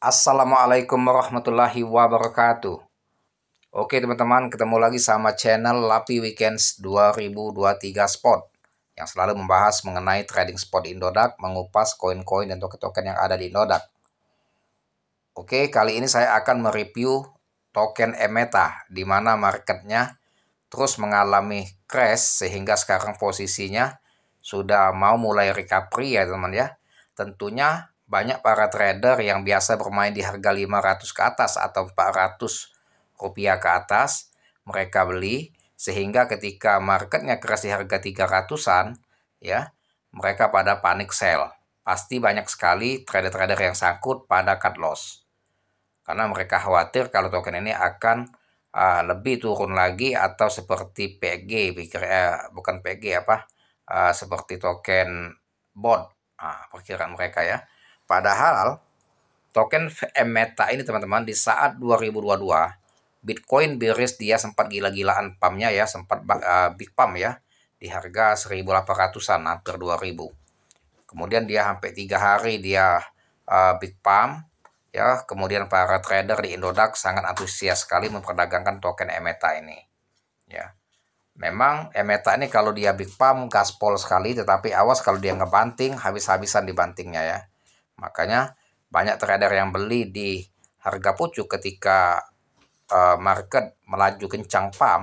Assalamualaikum warahmatullahi wabarakatuh Oke teman-teman ketemu lagi sama channel Lapi Weekends 2023 Spot Yang selalu membahas mengenai trading spot Indodax Mengupas koin-koin dan token-token yang ada di Indodax Oke kali ini saya akan mereview token Emeta di mana marketnya terus mengalami crash sehingga sekarang posisinya sudah mau mulai recovery ya teman ya Tentunya banyak para trader yang biasa bermain di harga 500 ke atas atau 400 rupiah ke atas, mereka beli sehingga ketika marketnya keras di harga 300-an, ya, mereka pada panik sell. Pasti banyak sekali trader-trader yang sangkut pada cut loss. Karena mereka khawatir kalau token ini akan uh, lebih turun lagi atau seperti PG, pikir eh, bukan PG apa, uh, seperti token bond, nah, perkiraan mereka ya Padahal token Meta ini teman-teman di saat 2022 Bitcoin bearish dia sempat gila-gilaan pumpnya ya, sempat uh, big pump ya di harga 1800-an hampir 2000. Kemudian dia sampai tiga hari dia uh, big pump ya, kemudian para trader di Indodax sangat antusias sekali memperdagangkan token Meta ini. Ya. Memang Emeta ini kalau dia big pump gaspol sekali tetapi awas kalau dia ngebanting habis-habisan dibantingnya ya. Makanya banyak trader yang beli di harga pucuk ketika uh, market melaju kencang pam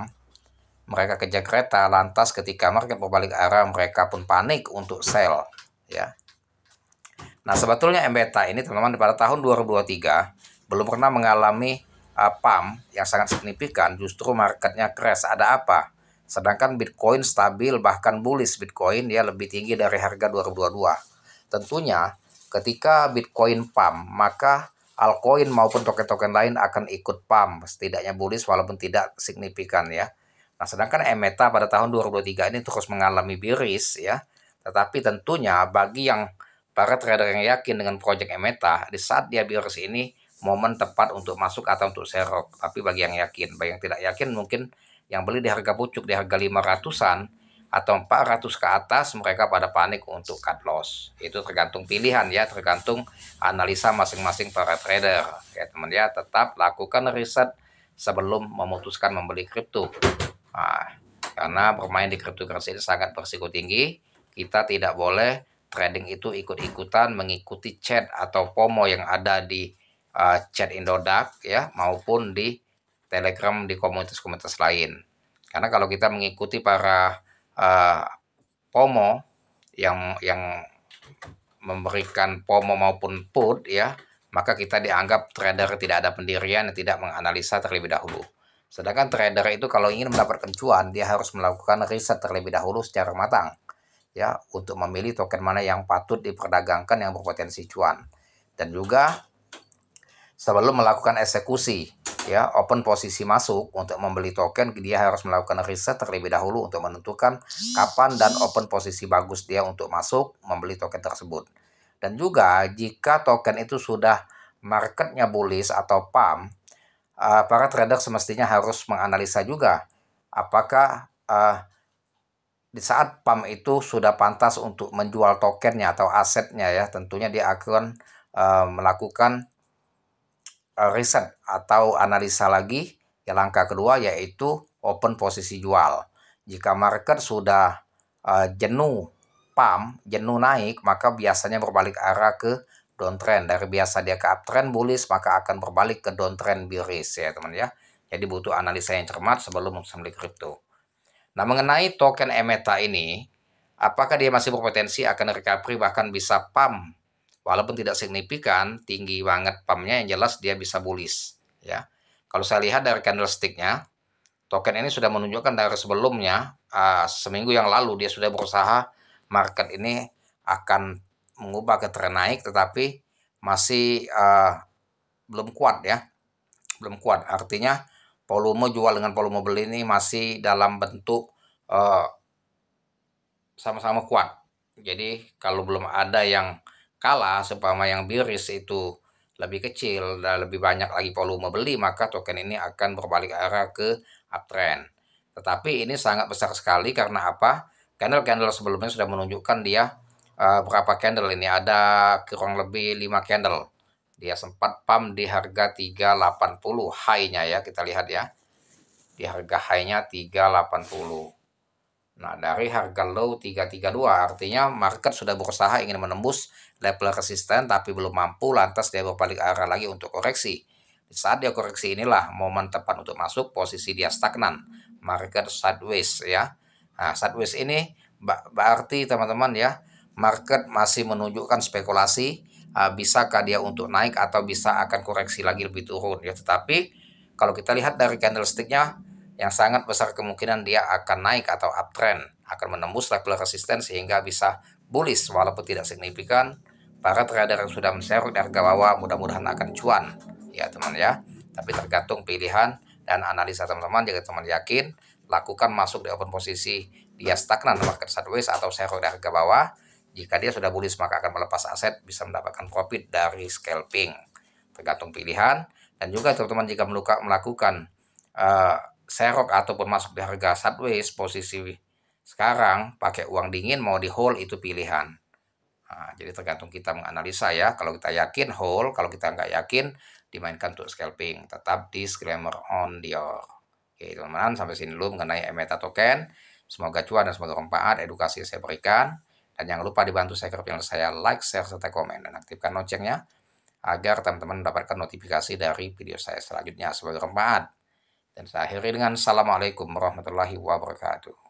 mereka kejar kereta, lantas ketika market berbalik arah mereka pun panik untuk sell, ya. Nah, sebetulnya MBTA ini teman-teman pada tahun 2023 belum pernah mengalami uh, eh, pump yang sangat signifikan, justru marketnya crash. Ada apa? Sedangkan Bitcoin stabil bahkan bullish Bitcoin ya lebih tinggi dari harga 2022. Tentunya Ketika Bitcoin pump, maka altcoin maupun token-token lain akan ikut pump, setidaknya bullish walaupun tidak signifikan ya. Nah, sedangkan Emeta pada tahun 2023 ini terus mengalami bearish ya. Tetapi tentunya bagi yang para trader yang yakin dengan project Emeta, di saat dia bearish ini momen tepat untuk masuk atau untuk serok. Tapi bagi yang yakin, bagi yang tidak yakin mungkin yang beli di harga pucuk di harga 500-an atau 400 ke atas mereka pada panik untuk cut loss. Itu tergantung pilihan ya, tergantung analisa masing-masing para trader. Ya teman ya, tetap lakukan riset sebelum memutuskan membeli kripto. Nah, karena bermain di cryptocurrency ini sangat bersiko tinggi, kita tidak boleh trading itu ikut-ikutan mengikuti chat atau POMO yang ada di uh, chat Indodax ya maupun di Telegram di komunitas-komunitas lain. Karena kalau kita mengikuti para Eh, POMO yang yang memberikan POMO maupun PUT ya, maka kita dianggap trader tidak ada pendirian dan tidak menganalisa terlebih dahulu. Sedangkan trader itu kalau ingin mendapatkan cuan, dia harus melakukan riset terlebih dahulu secara matang ya untuk memilih token mana yang patut diperdagangkan yang berpotensi cuan. Dan juga sebelum melakukan eksekusi ya open posisi masuk untuk membeli token dia harus melakukan riset terlebih dahulu untuk menentukan kapan dan open posisi bagus dia untuk masuk membeli token tersebut. Dan juga jika token itu sudah marketnya bullish atau pump, uh, para trader semestinya harus menganalisa juga apakah uh, di saat pump itu sudah pantas untuk menjual tokennya atau asetnya ya tentunya dia akan uh, melakukan Eh, riset atau analisa lagi ya langkah kedua yaitu open posisi jual jika market sudah uh, jenuh pam, jenuh naik maka biasanya berbalik arah ke downtrend dari biasa dia ke uptrend bullish maka akan berbalik ke downtrend bearish ya teman ya jadi butuh analisa yang cermat sebelum membeli kripto nah mengenai token emeta ini apakah dia masih berpotensi akan recovery bahkan bisa pump walaupun tidak signifikan tinggi banget pumpnya yang jelas dia bisa bullish ya kalau saya lihat dari candlesticknya token ini sudah menunjukkan dari sebelumnya uh, seminggu yang lalu dia sudah berusaha market ini akan mengubah ke tren naik tetapi masih uh, belum kuat ya belum kuat artinya volume jual dengan volume beli ini masih dalam bentuk ah, sama-sama uh, sama -sama kuat jadi kalau belum ada yang kalah seumpama yang biris itu lebih kecil dan lebih banyak lagi volume beli maka token ini akan berbalik arah ke uptrend tetapi ini sangat besar sekali karena apa candle-candle sebelumnya sudah menunjukkan dia uh, berapa candle ini ada kurang lebih 5 candle dia sempat pump di harga 380 high-nya ya kita lihat ya di harga high-nya 380 Nah, dari harga low 332 artinya market sudah berusaha ingin menembus level resisten tapi belum mampu lantas dia berbalik arah lagi untuk koreksi. Di saat dia koreksi inilah momen tepat untuk masuk posisi dia stagnan. Market sideways ya. Nah, sideways ini berarti teman-teman ya, market masih menunjukkan spekulasi uh, bisakah dia untuk naik atau bisa akan koreksi lagi lebih turun ya. Tetapi kalau kita lihat dari candlesticknya yang sangat besar kemungkinan dia akan naik atau uptrend, akan menembus level resisten sehingga bisa bullish walaupun tidak signifikan. Para trader yang sudah menserok di harga bawah mudah-mudahan akan cuan, ya teman ya. Tapi tergantung pilihan dan analisa teman-teman. Jika teman yakin, lakukan masuk di open posisi dia stagnan market sideways atau serok di harga bawah. Jika dia sudah bullish maka akan melepas aset bisa mendapatkan profit dari scalping. Tergantung pilihan dan juga teman-teman jika melakukan uh, serok ataupun masuk di harga sideways posisi sekarang pakai uang dingin mau di hold itu pilihan nah, jadi tergantung kita menganalisa ya kalau kita yakin hold kalau kita nggak yakin dimainkan untuk scalping tetap disclaimer on Dior oke teman-teman sampai sini dulu mengenai emeta token semoga cuan dan semoga bermanfaat edukasi saya berikan dan jangan lupa dibantu saya ke channel saya like share serta komen dan aktifkan loncengnya agar teman-teman mendapatkan notifikasi dari video saya selanjutnya semoga bermanfaat. Dan saya akhiri dengan Assalamualaikum warahmatullahi wabarakatuh.